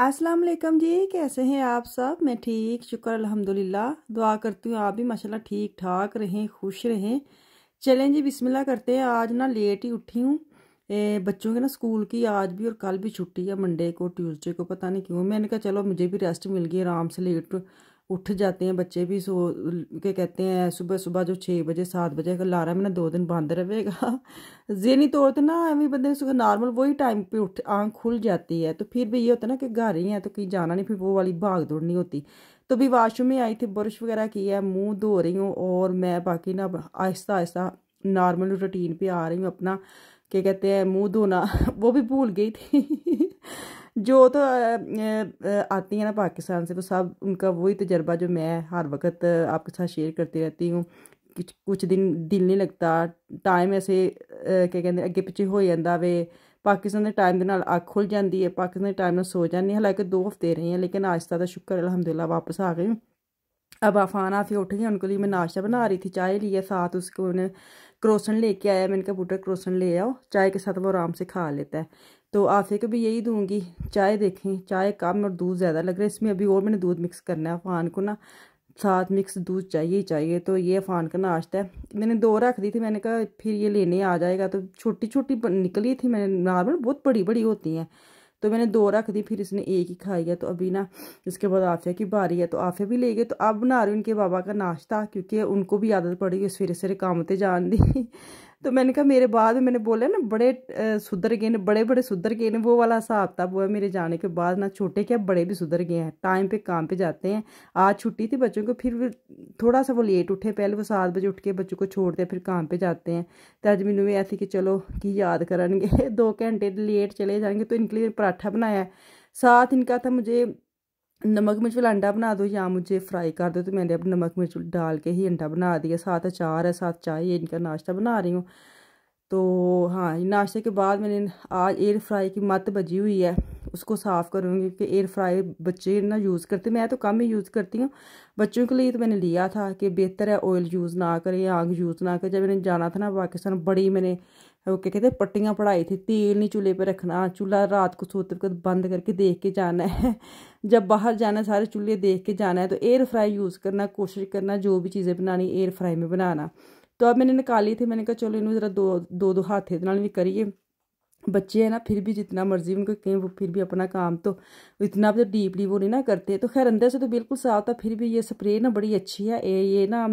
अस्सलाम वालेकुम जी कैसे हैं आप सब मैं ठीक शुक्र अल्हम्दुलिल्लाह दुआ करती हूँ आप भी माशाल्लाह ठीक ठाक रहें खुश रहें चलें जी बिस्मिल्लाह करते हैं आज ना लेट ही उठी हूँ बच्चों के ना स्कूल की आज भी और कल भी छुट्टी है मंडे को ट्यूसडे को पता नहीं क्यों मैंने कहा चलो मुझे भी रेस्ट मिल गई आराम से लेट उठ जाते हैं बच्चे भी सो के कहते हैं सुबह सुबह जो छः बजे सात बजे का लारा मैंने दो दिन बंद रहेगा जहनी तौर तो ना एवं बंदे सुबह नॉर्मल वही टाइम पे उठ आँख खुल जाती है तो फिर भी ये होता है ना कि घर ही है तो कहीं जाना नहीं फिर वो वाली भाग दौड़ नहीं होती तो भी वाशरूम में आई थी ब्रश वगैरह किया है मुँह धो रही हूँ और मैं बाकी ना आहिस्ता आहिस्ता नॉर्मल रूटीन पर आ रही हूँ अपना क्या कहते हैं मुँह धोना वो भी भूल गई थी जो तो आती हैं ना पाकिस्तान से वो तो सब उनका वही तजर्बा जो मैं हर वक्त आपके साथ शेयर करती रहती हूँ कुछ कुछ दिन दिल नहीं लगता टाइम ऐसे क्या कहते अगे पिछे हो जाता वे पाकिस्तान के टाइम के ਨਾਲ ਅੱਖ खुल जाती है पाकिस्तान के टाइम में सो ਜਾਂਦੀ ਹੈ ਹਾਲਾਂਕਿ ਦੋ ਹਫ਼ਤੇ ਰਹੇ ਹਾਂ ਲੇਕਿਨ ਅੱਜ ਦਾ ਸ਼ੁਕਰ वापस आ गई हूँ अब आफान आफी उठ गई उनके लिए मैं नाश्ता बना रही थी चाय लिया साथ उसको उन्हें क्रोसन लेके आया मैंने कहा बूटा क्रोसन ले आओ चाय के साथ वो आराम से खा लेता है तो आफे को भी यही दूंगी चाय देखें चाय कम और दूध ज़्यादा लग रहा है इसमें अभी और मैंने दूध मिक्स करना है अफान को ना साथ मिक्स दूध चाहिए ही चाहिए तो ये अफान का नाश्ता है मैंने दो रख दी थी मैंने कहा फिर ये लेने आ जाएगा तो छोटी छोटी निकली थी मैंने नॉर्मल बहुत बड़ी बड़ी होती हैं तो मैंने दो रख दी फिर इसने एक ही खाई है तो अभी ना इसके बाद आफिया की बारी है तो आफिया भी ले गए तो अब बना रही उनके बाबा का नाश्ता क्योंकि उनको भी आदत पड़ी है सवेरे सवेरे काम ते जान दी तो मैंने कहा मेरे बाद मैंने बोला ना बड़े सुधर गए बड़े बड़े सुधर गए वो वाला हिसाब था वो मेरे जाने के बाद ना छोटे क्या बड़े भी सुधर गए हैं टाइम पे काम पे जाते हैं आज छुट्टी थी बच्चों को फिर थोड़ा सा वो लेट उठे पहले वो सात बजे उठ के बच्चों को छोड़ते फिर काम पर जाते हैं तो अज मैंने भी ऐसी कि चलो कि याद करेंगे दो घंटे लेट चले जाएंगे तो इनके लिए पराठा बनाया साथ इनका था मुझे नमक मिर्च वाला अंडा बना दो या मुझे फ्राई कर दो तो मैंने अब नमक मिर्च डाल के ही अंडा बना दिया साथ अचार है साथ चाय इनका नाश्ता बना रही हूँ तो हाँ नाश्ते के बाद मैंने आज एयर फ्राई की मत बजी हुई है उसको साफ़ करूँगी क्योंकि एयर फ्राई बच्चे ना यूज़ करते मैं तो कम ही यूज़ करती हूँ बच्चों के लिए तो मैंने लिया था कि बेहतर है ऑयल यूज़ ना करें आग यूज़ ना करें जब मैंने जाना था ना पाकिस्तान बड़ी मैंने क्या कहते हैं पट्टियाँ पढ़ाई थी तेल नहीं चूल्हे पे रखना चूल्हा रात को सोते वक्त बंद करके देख के जाना है जब बाहर जाना है सारे चूल्हे देख के जाना है तो एयर फ्राई यूज़ करना कोशिश करना जो भी चीज़ें बनानी एयर फ्राई में बनाना तो अब मैंने निकाली थी मैंने कहा चलो इन्हें ज़रा दो दो दो हाथे करिए बच्चे हैं ना फिर भी जितना मर्जी उनको कहें वो फिर भी अपना काम तो इतना तो डीपली वो नहीं ना करते तो खैर अंदर से तो बिल्कुल साफ था फिर भी ये स्प्रे ना बड़ी अच्छी है ए, ये ना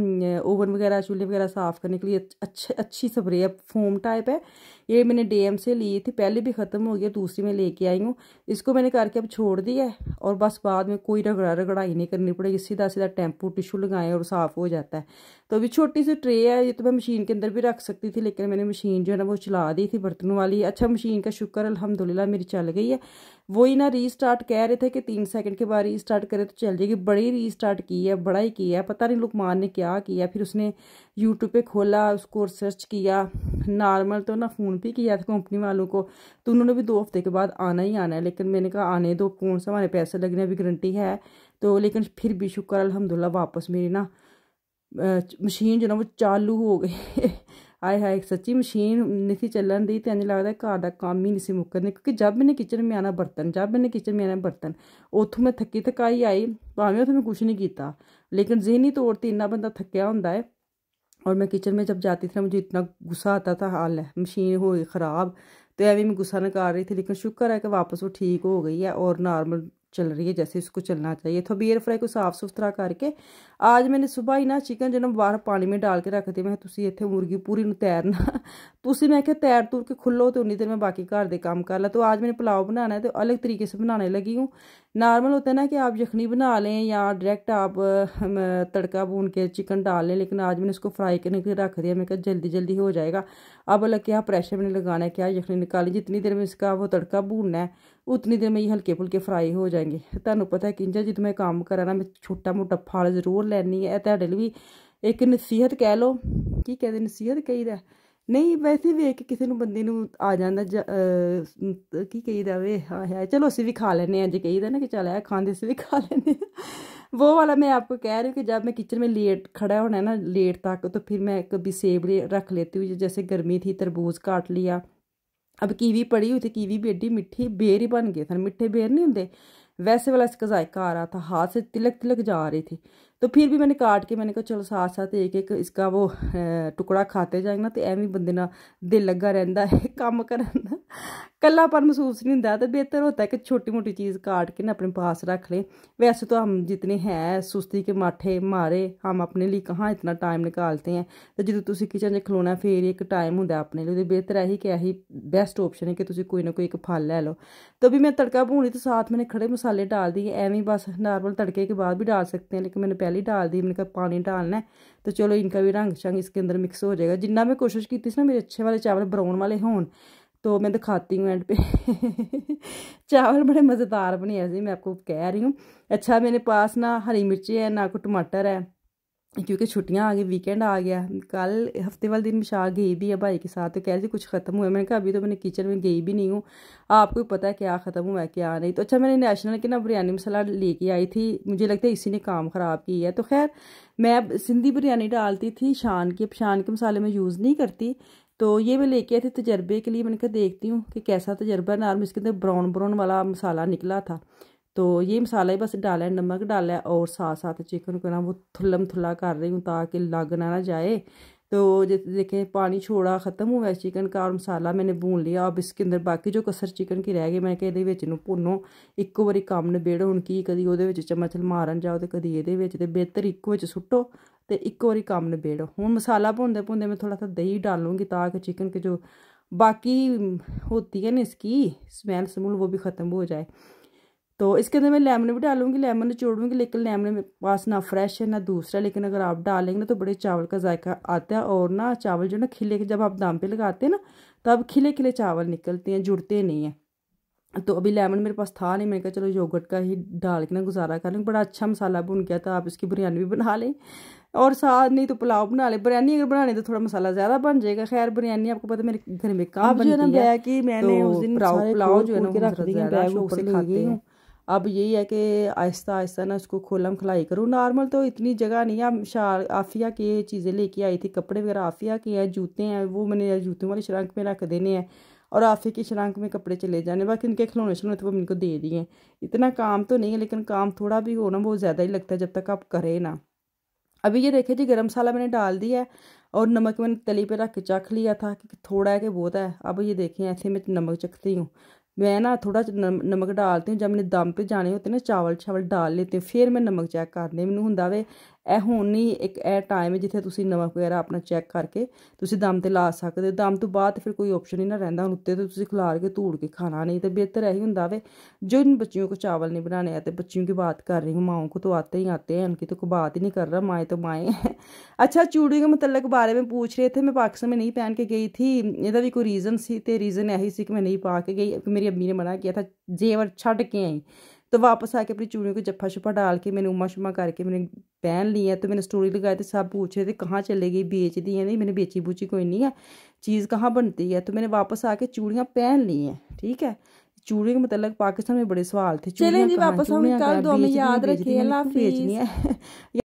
ओवन वगैरह चूल्हे वगैरह साफ़ करने के लिए अच्छी अच्छी स्प्रे है फोम टाइप है ये मैंने डीएम से ली थी पहले भी ख़त्म हो गया दूसरी में लेके आई हूँ इसको मैंने करके अब छोड़ दिया है और बस बाद में कोई रगड़ा रगड़ाई नहीं करनी पड़ेगी सीधा सीधा टेम्पू टिशू लगाएं और साफ़ हो जाता है तो अभी छोटी सी ट्रे है ये तो मैं मशीन के अंदर भी रख सकती थी लेकिन मैंने मशीन जो है ना वो चला दी थी बर्तनों वाली अच्छा मशीन का शुक्र अलहमदिल्ला मेरी चल गई है वही ना रीस्टार्ट कह रहे थे कि तीन सेकंड के बाद रीस्टार्ट करे तो चल जाएगी बड़ी रीस्टार्ट की है बड़ा ही किया है पता नहीं लुकमान ने क्या किया फिर उसने यूट्यूब पे खोला उसको सर्च किया नॉर्मल तो ना फ़ोन भी किया था कंपनी वालों को तो उन्होंने भी दो हफ्ते के बाद आना ही आना है लेकिन मैंने कहा आने दो कौन सा हमारे पैसे लगने अभी गारंटी है तो लेकिन फिर भी शुक्र अलहमदुल्ला वापस मेरी ना मशीन जो ना वो चालू हो गई आए हाय सच्ची मशीन नहीं थी चलन दी तो इंज लगता घर का काम ही नहीं मुकरने क्योंकि जब मैंने किचन में आना बर्तन जब मैंने किचन में आना बर्तन उतों मैं थकी थकाई आई भावें उतने मैं कुछ नहीं किया लेकिन जहनी तौर पर इन्ना बंदा थकिया हों और मैं किचन में जब जाती थी ना मुझे इतना गुस्सा आता था हाल है मशीन हो गई ख़राब तो अभी मैं गुस्सा नहीं कर रही थी लेकिन शुक्र है कि वापस वो ठीक हो गई है और नॉर्मल चल रही है जैसे इसको चलना चाहिए तो अभी एयर फ्राई को साफ सुथरा करके आज मैंने सुबह ही ना चिकन जो बाहर पानी में डाल के रख दिया मैं तुम इतने मुर्गी पूरी ਨੂੰ ਤੈਰਨਾ ਤੁਸੀਂ ਮੈਂ ਕਿਹਾ ਤੈਰ ਤੂਰ ਕੇ ਖੁੱਲੋ ਤੇ ਉਨੀ ਦੇਰ ਮੈਂ ਬਾਕੀ ਘਰ ਦੇ ਕੰਮ तो आज मैंने पुलाव बनाना है तो अलग तरीके से बनाने लगी हूँ नॉर्मल होता है ना कि आप यखनी बना लें या डायरेक्ट आप तड़का भून के चिकन डाल लें लेकिन आज मैंने उसको फ्राई करने के लिए रख दिया मैं कहा जल्दी जल्दी हो जाएगा अब अलग क्या प्रेशर मैंने लगाना है क्या यखनी निकाली जितनी देर में इसका वो तड़का भूनना है ਉਤਨੀ ਮੈਂ ਇਹ ਹਲਕੇ ਫੁਲਕੇ ਫਰਾਈ ਹੋ ਜਾਣਗੇ ਤੁਹਾਨੂੰ ਪਤਾ ਕਿੰਜਾ ਜਦ ਮੈਂ ਕੰਮ ਕਰਾਂ ਨਾ ਮੈਂ ਛੋਟਾ ਮੋਟਾ ਫਲ ਜ਼ਰੂਰ ਲੈਣੀ ਹੈ ਇਹ ਤੁਹਾਡੇ ਲਈ ਵੀ ਇੱਕ ਨਸੀਹਤ ਕਹਿ ਲਓ ਕੀ ਕਹਿੰਦੇ ਨਸੀਹਤ ਕਹੀਦਾ ਨਹੀਂ ਵੈਸੇ ਵੇਖ ਕਿਸੇ ਨੂੰ ਬੰਦੇ ਨੂੰ ਆ ਜਾਂਦਾ ਕੀ ਕਹੀਦਾ ਵੇ ਆਇਆ ਚਲੋ ਅਸੀਂ ਵੀ ਖਾ ਲੈਨੇ ਅੱਜ ਕਹੀਦਾ ਨਾ ਕਿ ਚਲ ਆ ਖਾਂਦੇ ਸੀ ਵੀ ਖਾ ਲੈਨੇ वो ਵਾਲਾ ਮੈਂ ਆਪਕੋ ਕਹਿ ਰਹੀ ਕਿ ਜਦ ਮੈਂ ਕਿਚਨ ਮੇ ਲੇਟ ਖੜਾ ਹੋਣਾ ਨਾ ਲੇਟ ਤੱਕ लेट ਫਿਰ ਮੈਂ ਇੱਕ ਵੀ ਸੇਬ ਰੱਖ रख ਜਿਵੇਂ ਗਰਮੀ जैसे गर्मी थी ਤਰਬੂਜ਼ ਕਾਟ ਲਿਆ अब कीवी पड़ी हुई थी कीवी भी एड्डी मिट्ठी बेर ही बन गए थे मिट्ठे बेर नहीं होंगे वैसे वाला इसका जायका आ रहा था हाथ से तिलक तिलक जा रही थी तो फिर भी मैंने काट के मैंने कहा चलो साथ साथ एक एक इसका वो टुकड़ा खाते जाएंगे ना तो एवं बंदे ना दिल लगा रहता है कम करन कलापन महसूस नहीं होता तो बेहतर होता है कि छोटी मोटी चीज़ काट के ना अपने पास रख लें वैसे तो हम जितने हैं सुस्ती के माठे मारे हम अपने लिए कहाँ इतना टाइम निकालते हैं तो जो तुम किचन से खिलौना फिर एक टाइम होंगे अपने लिए बेहतर है ही कि यही बेस्ट ऑप्शन है कि तुम कोई ना कोई एक फल ले लो तो भी मैं तड़का भूनी तो साथ मैंने खड़े मसाले डाल दिए एवं बस नॉर्मल तड़के के बाद भी डाल सकते हैं लेकिन मैंने पहले ही डाल दी मैंने कहा पानी डालना है तो चलो इनका भी रंग शंग इसके अंदर मिक्स हो जाएगा जिन्ना मैं कोशिश की ना मेरे अच्छे वाले चावल ब्राउन वाले हो तो मैं दिखाती हूँ एंड पे चावल बड़े मज़ेदार बने ऐसे मैं आपको कह रही हूँ अच्छा मेरे पास ना हरी मिर्ची है ना कोई टमाटर है क्योंकि छुट्टियां आ गई वीकेंड आ गया कल हफ्ते वाले दिन मिशा गई भी है भाई के साथ तो कह रही थी कुछ ख़त्म हुआ मैंने कहा अभी तो मैंने किचन में गई भी नहीं हूँ आपको पता है क्या ख़त्म हुआ है क्या नहीं तो अच्छा मैंने नेशनल के ना बिरयानी मसाला लेके आई थी मुझे लगता है इसी ने काम ख़राब किया है तो खैर मैं सिंधी बिरयानी डालती थी शान के शान के मसाले में यूज़ नहीं करती तो ये मैं लेके आई थी तजर्बे के लिए मैंने कहा देखती हूँ कि कैसा तजर्बा है नॉर्मल इसके अंदर ब्राउन ब्राउन वाला मसाला निकला था तो ये मसाला ही बस डाला है नमक डाला है और साथ साथ चिकन को ना वो थुल्लम थुल्ला कर रही हूँ ताकि लग ना ना जाए तो जैसे देखें पानी छोड़ा ख़त्म हुआ चिकन का और मसाला मैंने भून लिया अब इसके अंदर बाकी जो कसर चिकन की रह गई मैं कहते बिच भुनो इको बारी कम नबेड़ो हूँ कि कभी वो चम्मच मारन जाओ तो कदी ये बेहतर इको सुट्टो तो एक बार काम नबेड़ो हूँ मसाला भूनते भूनते मैं थोड़ा सा दही डालूँगी ताकि चिकन के जो बाकी होती है ना इसकी स्मेल स्मूल वो भी ख़त्म हो जाए तो इसके अंदर मैं लेमन भी डालूंगी लेमन निचोड़ूंगी लेकिन लेमन मेरे पास ना फ्रेश है ना दूसरा लेकिन अगर आप डालेंगे ना तो बड़े चावल का जायका आता है और ना चावल जो ना खिले जब आप दाम पे लगाते हैं ना तब खिले खिले चावल निकलते हैं जुड़ते नहीं हैं तो अभी लेमन मेरे पास था नहीं मैंने कहा चलो योगर्ट का ही डाल के ना गुजारा कर लें बड़ा अच्छा मसाला भुन गया था आप इसकी बिरयानी भी बना लें और साथ नहीं तो पुलाव बना लें बिरयानी अगर बनाने तो थोड़ा मसाला ज़्यादा बन जाएगा खैर बिरयानी आपको पता मेरे घर में कहाँ है ना कि मैंने तो उस दिन पुलाव जो है ना अब यही है कि आहिस्ता आहिस्ता ना उसको खोलम खिलाई करूँ नॉर्मल तो इतनी जगह नहीं है शार आफिया की चीज़ें लेके आई थी कपड़े वगैरह आफिया के हैं जूते हैं वो मैंने जूतों वाले शरंक में रख देने हैं और आफिक की शरांक में कपड़े चले जाने बाकी उनके खिलौने शिलौने तो वो इनको दे दिए इतना काम तो नहीं है लेकिन काम थोड़ा भी हो ना बहुत ज़्यादा ही लगता है जब तक आप करें ना अभी ये देखें जी गर्म मसाला मैंने डाल दिया है और नमक मैंने तली पर रख के चख लिया था कि थोड़ा है कि बहुत है अब ये देखें ऐसे मैं नमक चखती हूँ मैं ना थोड़ा नमक डालती हूँ जब मैंने दम पे जाने होते ना चावल चावल डाल लेती हूँ फिर मैं नमक चेक करने मैं मैंने वे यह हूँ नहीं एक ए टाइम है जिथे तुम नमक वगैरह अपना चैक करके तुम दम तो ला ਸਕਦੇ ਹੋ ਦਮ ਤੋਂ ਬਾਅਦ ਫਿਰ ਕੋਈ ਆਪਸ਼ਨ ਹੀ ਨਾ ਰਹਿੰਦਾ ਹੁਣ ਉੱਤੇ ਤੇ ਤੁਸੀਂ ਖਿਲਾਰ ਕੇ ਧੂੜ नहीं तो बेहतर यही हों जो इन बच्चियों को चावल नहीं बनाने आते बच्चियों की बात कर रही हूँ माओं को तो आते ही आते हैं उनकी तो कोई बात ही नहीं कर रहा माएँ तो माएँ अच्छा चूड़ी के मतलब बारे में पूछ रहे थे मैं पाकिस्तान में नहीं पहन के गई थी यदा भी कोई रीज़न सी तो रीज़न यही सी कि मैं नहीं पा के गई मेरी अम्मी ने मना किया था जेवर छड़ के आई तो वापस आके अपनी चूड़ियों को जफ्फा शुफा डाल के मैंने उमा शुमा करके मैंने पहन ली है तो मैंने स्टोरी लगाई तो सब पूछ रहे थे कहाँ चले गई बेच दी है नहीं मैंने बेची बूची कोई नहीं है चीज़ कहाँ बनती है तो मैंने वापस आके चूड़ियाँ पहन ली हैं ठीक है चूड़ियों के मतलब पाकिस्तान में बड़े सवाल थे चूड़ियाँ याद रखी है